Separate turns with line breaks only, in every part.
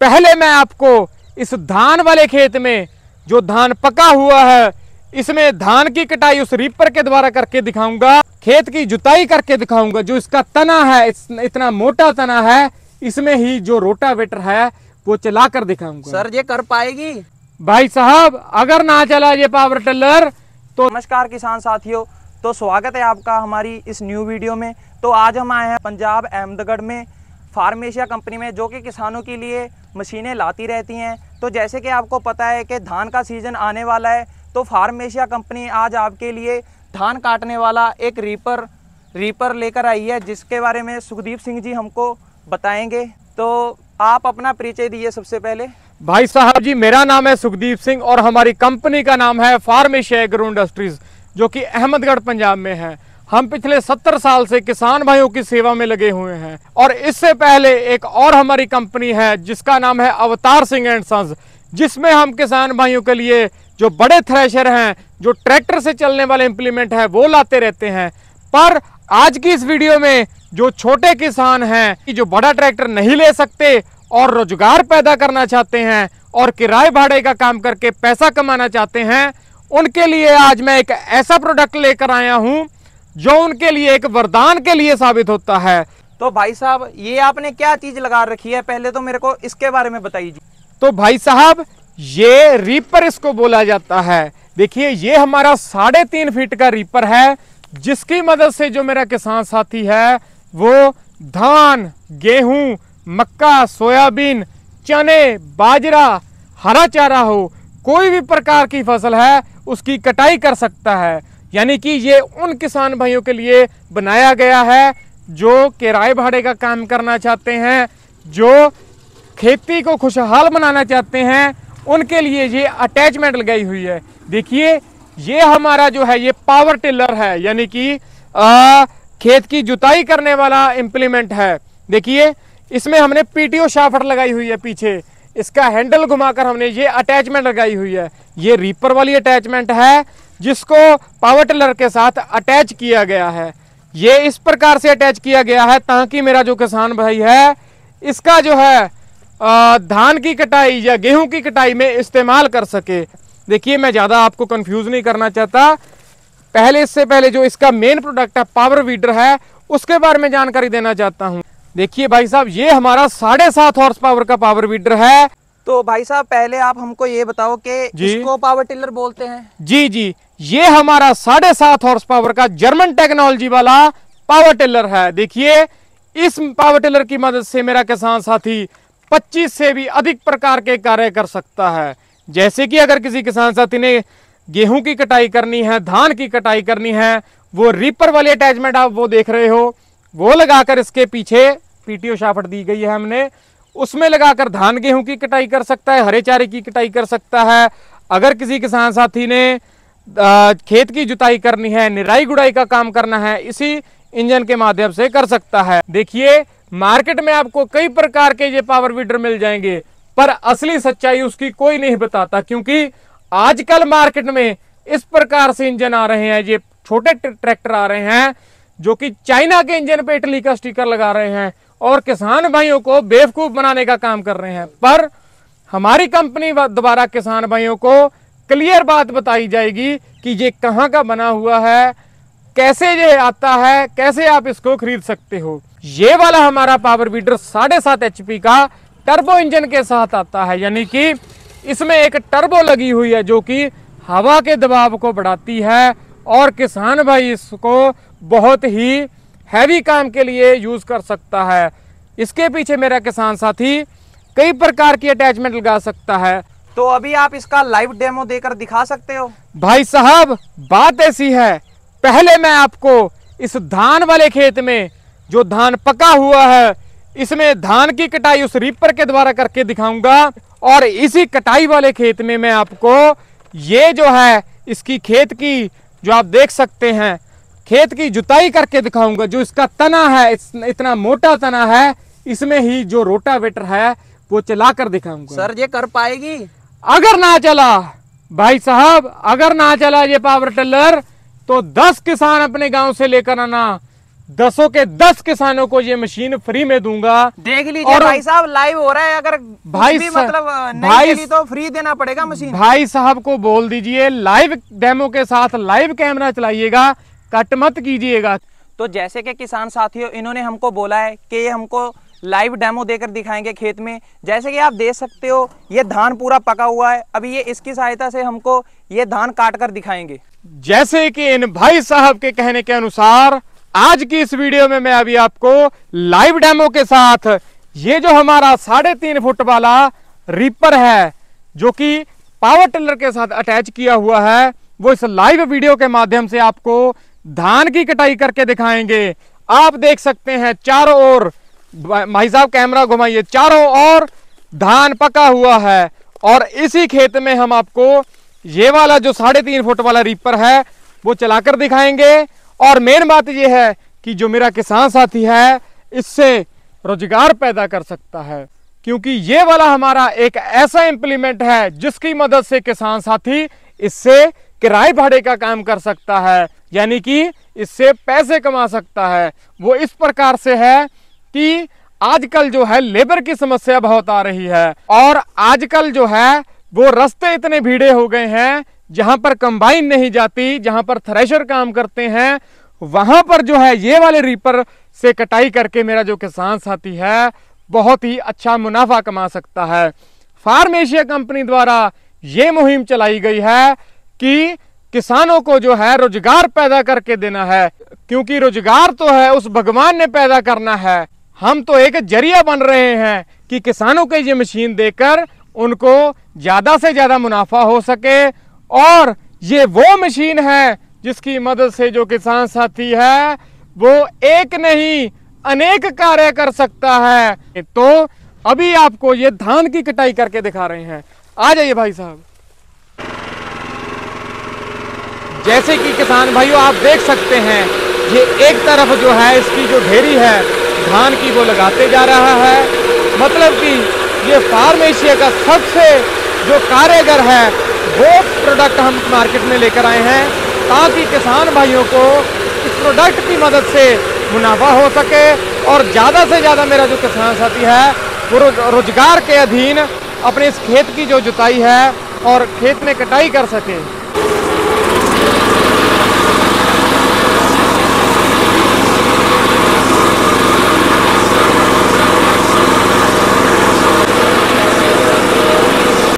पहले मैं आपको इस धान वाले खेत में जो धान पका हुआ है इसमें धान की कटाई उस रीपर के द्वारा करके दिखाऊंगा खेत की जुताई करके दिखाऊंगा जो इसका तना है इतना मोटा तना है इसमें ही जो रोटावेटर है वो चला कर दिखाऊंगा सर ये कर पाएगी भाई साहब अगर ना चला ये
पावर टिलर तो नमस्कार किसान साथियों तो स्वागत है आपका हमारी इस न्यू वीडियो में तो आज हम आए हैं पंजाब अहमदगढ़ में फार्मेशिया कंपनी में जो कि किसानों के लिए मशीनें लाती रहती हैं तो जैसे कि आपको पता है कि धान का सीज़न आने वाला है तो फार्मेशिया कंपनी आज आपके लिए धान काटने वाला एक रीपर रीपर लेकर आई है जिसके बारे में सुखदीप सिंह जी हमको बताएंगे तो आप अपना परिचय दीजिए सबसे पहले
भाई साहब जी मेरा नाम है सुखदीप सिंह और हमारी कंपनी का नाम है फार्मेशिया एग्रो इंडस्ट्रीज़ जो कि अहमदगढ़ पंजाब में है हम पिछले सत्तर साल से किसान भाइयों की सेवा में लगे हुए हैं और इससे पहले एक और हमारी कंपनी है जिसका नाम है अवतार सिंह एंड सन्स जिसमें हम किसान भाइयों के लिए जो बड़े थ्रेशर हैं जो ट्रैक्टर से चलने वाले इम्प्लीमेंट हैं वो लाते रहते हैं पर आज की इस वीडियो में जो छोटे किसान हैं कि जो बड़ा ट्रैक्टर नहीं ले सकते और रोजगार पैदा करना चाहते हैं और किराए भाड़े का काम करके पैसा कमाना चाहते हैं उनके लिए आज मैं एक ऐसा प्रोडक्ट लेकर आया हूँ जो उनके लिए एक वरदान के लिए साबित होता है
तो भाई साहब ये आपने क्या चीज लगा रखी है पहले तो मेरे को इसके बारे में बताइए
तो भाई साहब ये रीपर इसको बोला जाता है देखिए ये हमारा साढ़े तीन फीट का रीपर है जिसकी मदद से जो मेरा किसान साथी है वो धान गेहूं मक्का सोयाबीन चने बाजरा हरा चारा हो कोई भी प्रकार की फसल है उसकी कटाई कर सकता है यानी कि ये उन किसान भाइयों के लिए बनाया गया है जो किराए भाड़े का काम करना चाहते हैं जो खेती को खुशहाल बनाना चाहते हैं उनके लिए ये अटैचमेंट लगाई हुई है देखिए ये हमारा जो है ये पावर टिलर है यानी कि खेत की जुताई करने वाला इम्प्लीमेंट है देखिए इसमें हमने पीटीओ शाफट लगाई हुई है पीछे इसका हैंडल घुमाकर हमने ये अटैचमेंट लगाई हुई है ये रीपर वाली अटैचमेंट है जिसको पावर टिलर के साथ अटैच किया गया है ये इस प्रकार से अटैच किया गया है ताकि मेरा जो किसान भाई है इसका जो है धान की कटाई या गेहूं की कटाई में इस्तेमाल कर सके देखिए मैं ज़्यादा आपको कंफ्यूज नहीं करना चाहता पहले इससे पहले जो इसका मेन प्रोडक्ट है पावर वीडर है उसके बारे में जानकारी देना चाहता हूँ देखिए भाई साहब ये हमारा साढ़े सात हॉर्स पावर का पावर वीडर है तो भाई साहब पहले आप हमको ये बताओ
कि इसको पावर टिलर बोलते हैं
जी जी ये हमारा साढ़े सात हॉर्स पावर का जर्मन टेक्नोलॉजी वाला पावर टिलर है देखिए इस पावर टिलर की मदद से मेरा किसान साथी 25 से भी अधिक प्रकार के कार्य कर सकता है जैसे कि अगर किसी किसान साथी ने गेहूं की कटाई करनी है धान की कटाई करनी है वो रीपर वाली अटैचमेंट आप वो देख रहे हो वो लगाकर इसके पीछे पीटीओ शाफट दी गई है हमने उसमें लगाकर धान गेहूं की कटाई कर सकता है हरे चारे की कटाई कर सकता है अगर किसी किसान साथी ने खेत की जुताई करनी है निराई गुड़ाई का काम करना है इसी इंजन के माध्यम से कर सकता है देखिए मार्केट में आपको कई प्रकार के ये पावर वीडर मिल जाएंगे पर असली सच्चाई उसकी कोई नहीं बताता क्योंकि आजकल मार्केट में इस प्रकार से इंजन आ रहे हैं ये छोटे ट्रैक्टर आ रहे हैं जो कि चाइना के इंजन पे इटली का स्टिकर लगा रहे हैं और किसान भाइयों को बेवकूफ बनाने का काम कर रहे हैं पर हमारी कंपनी द्वारा किसान भाइयों को क्लियर बात बताई जाएगी कि ये कहाँ का बना हुआ है कैसे ये आता है कैसे आप इसको खरीद सकते हो ये वाला हमारा पावर वीडर साढ़े सात एच का टर्बो इंजन के साथ आता है यानी कि इसमें एक टर्बो लगी हुई है जो कि हवा के दबाव को बढ़ाती है और किसान भाई इसको बहुत ही हैवी काम के लिए यूज़ कर सकता है इसके पीछे मेरा किसान साथी कई प्रकार की अटैचमेंट लगा सकता है
तो अभी आप इसका लाइव डेमो देकर दिखा सकते हो
भाई साहब बात ऐसी है पहले मैं आपको इस धान वाले खेत में जो धान पका हुआ है इसमें धान की कटाई उस रीपर के द्वारा करके दिखाऊंगा और इसी कटाई वाले खेत में मैं आपको ये जो है इसकी खेत की जो आप देख सकते हैं खेत की जुताई करके दिखाऊंगा जो इसका तना है इतना मोटा तना है इसमें ही जो रोटावेटर है वो चला कर दिखाऊंगा सर ये कर पाएगी अगर ना चला भाई साहब अगर ना चला ये पावर टिलर तो 10 किसान अपने गांव से लेकर आना दसों के दस किसानों को ये मशीन फ्री में दूंगा देख लीजिए भाई साहब
लाइव हो रहा है अगर भाई भी मतलब नहीं भाई तो फ्री देना पड़ेगा
मशीन भाई साहब को बोल दीजिए लाइव डेमो के साथ लाइव कैमरा चलाइएगा कट मत कीजिएगा
तो जैसे कि किसान साथियों इन्होंने हमको बोला है कि ये हमको लाइव डेमो देकर दिखाएंगे खेत में जैसे कि आप देख सकते हो ये धान पूरा पका हुआ है अभी ये इसकी सहायता से हमको ये धान काट कर दिखाएंगे
जैसे कि इन भाई साहब के कहने के अनुसार आज की इस वीडियो में मैं अभी आपको लाइव डेमो के साथ ये जो हमारा साढ़े तीन फुट वाला रिपर है जो कि पावर टिलर के साथ अटैच किया हुआ है वो इस लाइव वीडियो के माध्यम से आपको धान की कटाई करके दिखाएंगे आप देख सकते हैं चारों ओर भाई साहब कैमरा घुमाइए चारों ओर धान पका हुआ है और इसी खेत में हम आपको ये वाला जो साढ़े तीन फुट वाला रीपर है वो चलाकर दिखाएंगे और मेन बात ये है कि जो मेरा किसान साथी है इससे रोजगार पैदा कर सकता है क्योंकि ये वाला हमारा एक ऐसा इम्प्लीमेंट है जिसकी मदद से किसान साथी इससे किराए भाड़े का काम कर सकता है यानी कि इससे पैसे कमा सकता है वो इस प्रकार से है कि आजकल जो है लेबर की समस्या बहुत आ रही है और आजकल जो है वो रास्ते इतने भीड़े हो गए हैं जहां पर कंबाइन नहीं जाती जहां पर थ्रेशर काम करते हैं वहां पर जो है ये वाले रीपर से कटाई करके मेरा जो किसान साथी है बहुत ही अच्छा मुनाफा कमा सकता है फार्म एशिया कंपनी द्वारा ये मुहिम चलाई गई है कि किसानों को जो है रोजगार पैदा करके देना है क्योंकि रोजगार तो है उस भगवान ने पैदा करना है हम तो एक जरिया बन रहे हैं कि किसानों को ये मशीन देकर उनको ज़्यादा से ज़्यादा मुनाफा हो सके और ये वो मशीन है जिसकी मदद से जो किसान साथी है वो एक नहीं अनेक कार्य कर सकता है तो अभी आपको ये धान की कटाई करके दिखा रहे हैं आ जाइए भाई साहब जैसे कि किसान भाइयों आप देख सकते हैं ये एक तरफ जो है इसकी जो ढेरी है धान की वो लगाते जा रहा है मतलब कि ये फार्म एशिया का सबसे जो कारीगर है वो प्रोडक्ट हम मार्केट में लेकर आए हैं ताकि किसान भाइयों को इस प्रोडक्ट की मदद से मुनाफा हो सके और ज़्यादा से ज़्यादा मेरा जो किसान साथी है वो रोजगार के अधीन अपने इस खेत की जो जुताई है और खेत में कटाई कर सकें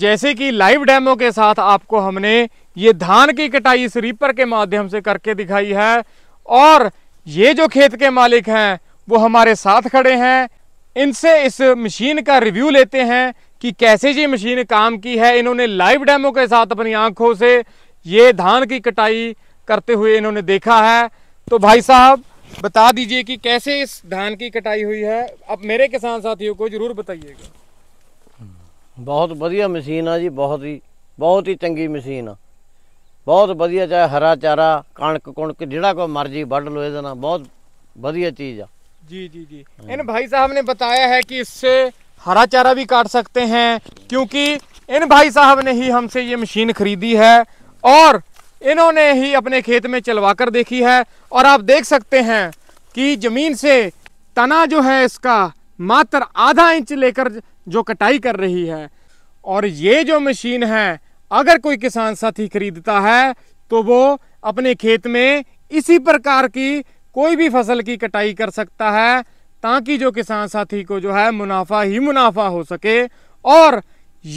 जैसे कि लाइव डेमो के साथ आपको हमने ये धान की कटाई इस रीपर के माध्यम से करके दिखाई है और ये जो खेत के मालिक हैं वो हमारे साथ खड़े हैं इनसे इस मशीन का रिव्यू लेते हैं कि कैसे ये मशीन काम की है इन्होंने लाइव डेमो के साथ अपनी आंखों से ये धान की कटाई करते हुए इन्होंने देखा है तो भाई साहब बता दीजिए कि कैसे इस धान की कटाई हुई है अब मेरे किसान साथियों को जरूर बताइएगा बहुत ਵਧੀਆ मशीन आ जी बहुत ही बहुत ही चंगी मशीन आ बहुत ਵਧੀਆ चाहे हरा चारा कणक कुणक ਜਿਹੜਾ ਕੋਈ मर्जी ਵੱਢ लो ਇਹਦੇ ਨਾਲ ਬਹੁਤ ਵਧੀਆ ਚੀज़ जी जी जी हाँ। इन भाई साहब ने बताया है कि इससे हरा चारा भी काट सकते हैं क्योंकि इन भाई साहब ने ही हमसे ये मशीन खरीदी है और इन्होंने ही अपने खेत में चलवा कर देखी है और आप देख सकते हैं कि ज़मीन से तना जो है इसका मात्र आधा इंच लेकर जो कटाई कर रही है और ये जो मशीन है अगर कोई किसान साथी खरीदता है तो वो अपने खेत में इसी प्रकार की कोई भी फसल की कटाई कर सकता है ताकि जो किसान साथी को जो है मुनाफा ही मुनाफा हो सके और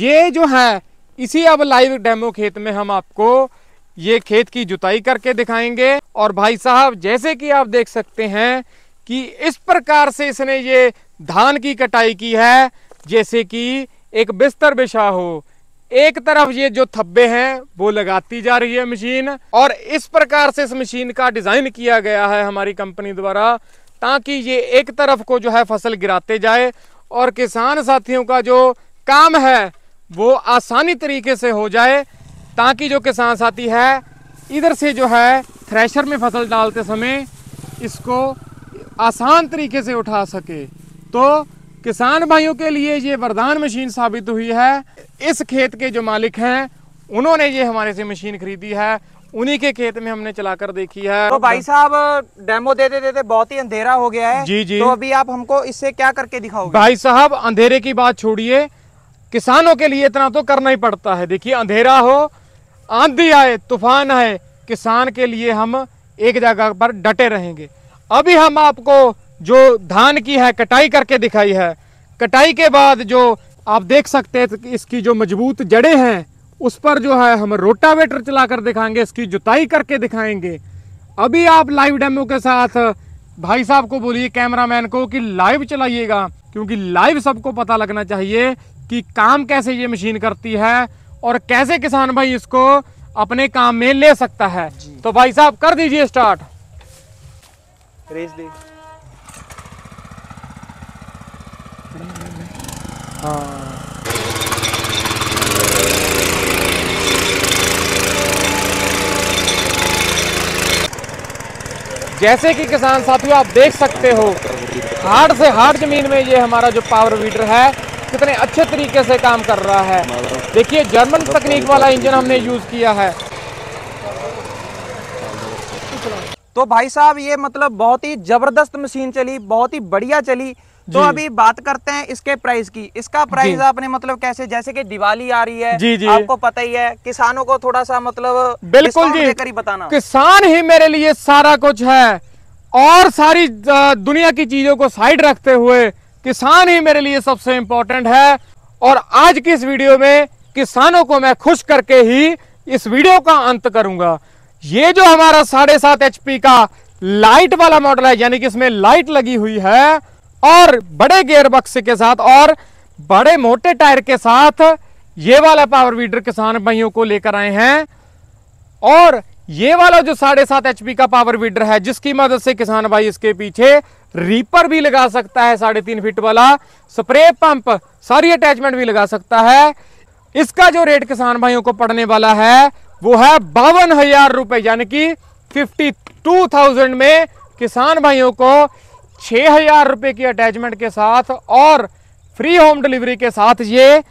ये जो है इसी अब लाइव डेमो खेत में हम आपको ये खेत की जुताई करके दिखाएंगे और भाई साहब जैसे कि आप देख सकते हैं कि इस प्रकार से इसने ये धान की कटाई की है जैसे कि एक बिस्तर बिछा हो एक तरफ ये जो थब्बे हैं वो लगाती जा रही है मशीन और इस प्रकार से इस मशीन का डिज़ाइन किया गया है हमारी कंपनी द्वारा ताकि ये एक तरफ को जो है फसल गिराते जाए और किसान साथियों का जो काम है वो आसानी तरीके से हो जाए ताकि जो किसान साथी है इधर से जो है थ्रेशर में फसल डालते समय इसको आसान तरीके से उठा सके तो किसान भाइयों के लिए ये वरदान मशीन साबित हुई है इस खेत के जो मालिक हैं उन्होंने ये हमारे से मशीन खरीदी है उन्हीं के खेत में हमने चलाकर देखी है तो भाई साहब डेमो देते देते दे बहुत ही अंधेरा हो
गया है जी जी तो अभी आप हमको इससे क्या करके दिखाओगे
भाई साहब अंधेरे की बात छोड़िए किसानों के लिए इतना तो करना ही पड़ता है देखिए अंधेरा हो आंधी आए तूफान आए किसान के लिए हम एक जगह पर डटे रहेंगे अभी हम आपको जो धान की है कटाई करके दिखाई है कटाई के बाद जो आप देख सकते हैं इसकी जो मजबूत जड़े हैं उस पर जो है हम रोटावेटर चलाकर दिखाएंगे इसकी जुताई करके दिखाएंगे अभी आप लाइव डेमो के साथ भाई साहब को बोलिए कैमरामैन को कि लाइव चलाइएगा क्योंकि लाइव सबको पता लगना चाहिए कि काम कैसे ये मशीन करती है और कैसे किसान भाई इसको अपने काम में ले सकता है तो भाई साहब कर दीजिए स्टार्ट रेस दे हाँ। जैसे कि किसान साथियों आप देख सकते हो हार्ड से हार्ड जमीन में ये हमारा जो पावर वीडर है कितने अच्छे तरीके से काम कर रहा है देखिए जर्मन तकनीक वाला इंजन हमने यूज किया है
तो भाई साहब ये मतलब बहुत ही जबरदस्त मशीन चली बहुत ही बढ़िया चली तो अभी बात करते हैं इसके प्राइस की इसका प्राइस आपने मतलब कैसे जैसे कि दिवाली आ रही है जी जी आपको पता ही है किसानों को थोड़ा सा मतलब
बिल्कुल जी करीब बताना किसान ही मेरे लिए सारा कुछ है और सारी दुनिया की चीजों को साइड रखते हुए किसान ही मेरे लिए सबसे इम्पोर्टेंट है और आज की इस वीडियो में किसानों को मैं खुश करके ही इस वीडियो का अंत करूंगा ये जो हमारा साढ़े सात एच का लाइट वाला मॉडल है यानी कि इसमें लाइट लगी हुई है और बड़े गेयर बक्स के साथ और बड़े मोटे टायर के साथ ये वाला पावर वीडर किसान भाइयों को लेकर आए हैं और ये वाला जो साढ़े सात एच का पावर वीडर है जिसकी मदद से किसान भाई इसके पीछे रीपर भी लगा सकता है साढ़े तीन फीट वाला स्प्रे पंप सारी अटैचमेंट भी लगा सकता है इसका जो रेट किसान भाइयों को पड़ने वाला है वो है बावन हजार रुपए यानी कि फिफ्टी टू थाउजेंड में किसान भाइयों को छः हज़ार रुपये की अटैचमेंट के साथ और फ्री होम डिलीवरी के साथ ये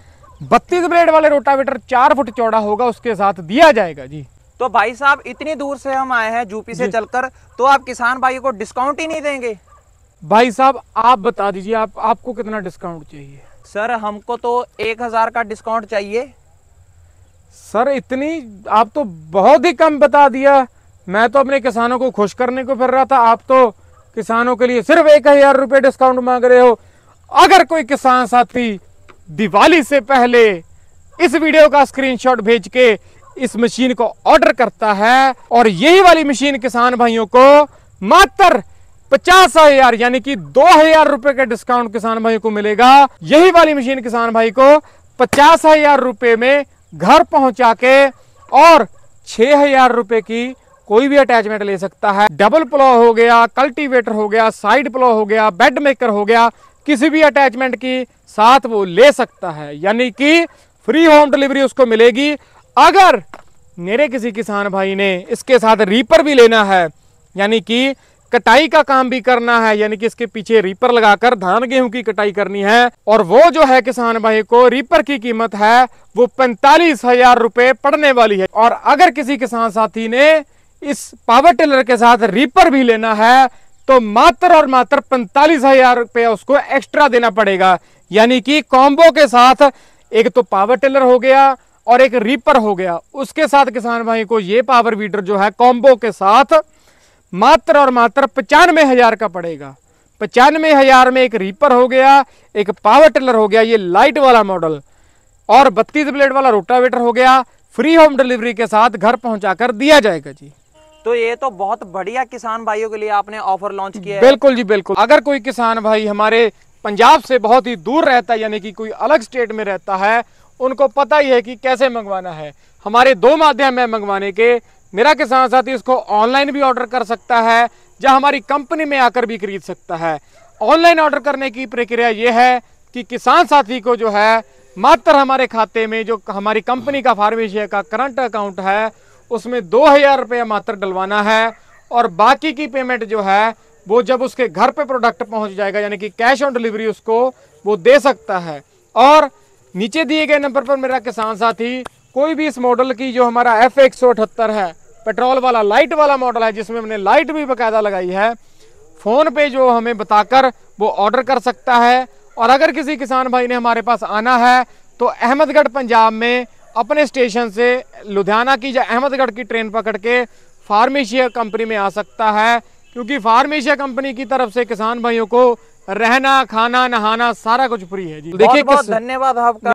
बत्तीस ब्लेड वाले रोटावेटर चार फुट चौड़ा होगा उसके साथ दिया जाएगा जी
तो भाई साहब इतनी दूर से हम आए हैं यूपी से चलकर तो आप किसान भाई को डिस्काउंट ही नहीं देंगे
भाई साहब आप बता दीजिए आप आपको कितना डिस्काउंट चाहिए
सर हमको तो एक हज़ार का डिस्काउंट चाहिए
सर इतनी आप तो बहुत ही कम बता दिया मैं तो अपने किसानों को खुश करने को फिर रहा था आप तो किसानों के लिए सिर्फ एक हजार रुपए डिस्काउंट मांग रहे हो अगर कोई किसान साथी दिवाली से पहले इस वीडियो का स्क्रीनशॉट भेज के इस मशीन को ऑर्डर करता है और यही वाली मशीन किसान भाइयों को मात्र पचास हजार यानी कि दो हजार रुपए का डिस्काउंट किसान भाई को मिलेगा यही वाली मशीन किसान भाई को पचास हजार रुपए में घर पहुंचा के और छह हजार रुपए की कोई भी अटैचमेंट ले सकता है डबल प्लॉ हो गया कल्टीवेटर हो गया साइड प्लॉ हो गया बेड मेकर हो गया किसी भी अटैचमेंट की साथ वो ले सकता है यानी कि फ्री होम डिलीवरी उसको मिलेगी अगर मेरे किसी किसान भाई ने इसके साथ रीपर भी लेना है यानी कि कटाई का काम भी करना है यानी कि इसके पीछे रीपर लगाकर धान गेहूं की कटाई करनी है और वो जो है किसान भाई को रीपर की कीमत है वो पैंतालीस हजार रुपए पड़ने वाली है और अगर किसी किसान साथी ने इस पावर टेलर के साथ रीपर भी लेना है तो मात्र और मात्र पैंतालीस हजार रुपया उसको एक्स्ट्रा देना पड़ेगा यानी कि कॉम्बो के साथ एक तो पावर टेलर हो गया और एक रीपर हो गया उसके साथ किसान भाई को ये पावर वीडर जो है कॉम्बो के साथ मात्र और मात्र पचानवे हजार का पड़ेगा पचानवे हजार में एक रीपर हो गया एक पावर टिलर हो गया ये लाइट वाला मॉडल और बत्तीस ब्लेड वाला रोटावेटर हो गया फ्री होम डिलीवरी के साथ घर पहुंचाकर दिया जाएगा जी
तो ये तो बहुत बढ़िया किसान भाइयों के लिए आपने ऑफर लॉन्च किया बिल्कुल
जी बिल्कुल अगर कोई किसान भाई हमारे पंजाब से बहुत ही दूर रहता है यानी कि कोई अलग स्टेट में रहता है उनको पता ही है कि कैसे मंगवाना है हमारे दो माध्यम है मंगवाने के मेरा किसान साथी इसको ऑनलाइन भी ऑर्डर कर सकता है या हमारी कंपनी में आकर भी खरीद सकता है ऑनलाइन ऑर्डर करने की प्रक्रिया ये है कि किसान साथी को जो है मात्र हमारे खाते में जो हमारी कंपनी का फार्मेशिया का करंट अकाउंट है उसमें दो हज़ार रुपया मात्र डलवाना है और बाकी की पेमेंट जो है वो जब उसके घर पे प्रोडक्ट पहुंच जाएगा यानी कि कैश ऑन डिलीवरी उसको वो दे सकता है और नीचे दिए गए नंबर पर मेरा किसान साथी कोई भी इस मॉडल की जो हमारा एफ एक है पेट्रोल वाला लाइट वाला मॉडल है जिसमें हमने लाइट भी बकायदा लगाई है फ़ोन पे जो हमें बताकर वो ऑर्डर कर सकता है और अगर किसी किसान भाई ने हमारे पास आना है तो अहमदगढ़ पंजाब में अपने स्टेशन से लुधियाना की या अहमदगढ़ की ट्रेन पकड़ के फार्मेशिया कंपनी में आ सकता है क्योंकि फार्मेशिया कंपनी की तरफ से किसान भाइयों को रहना खाना नहाना सारा कुछ फ्री है जी देखिए धन्यवाद आपका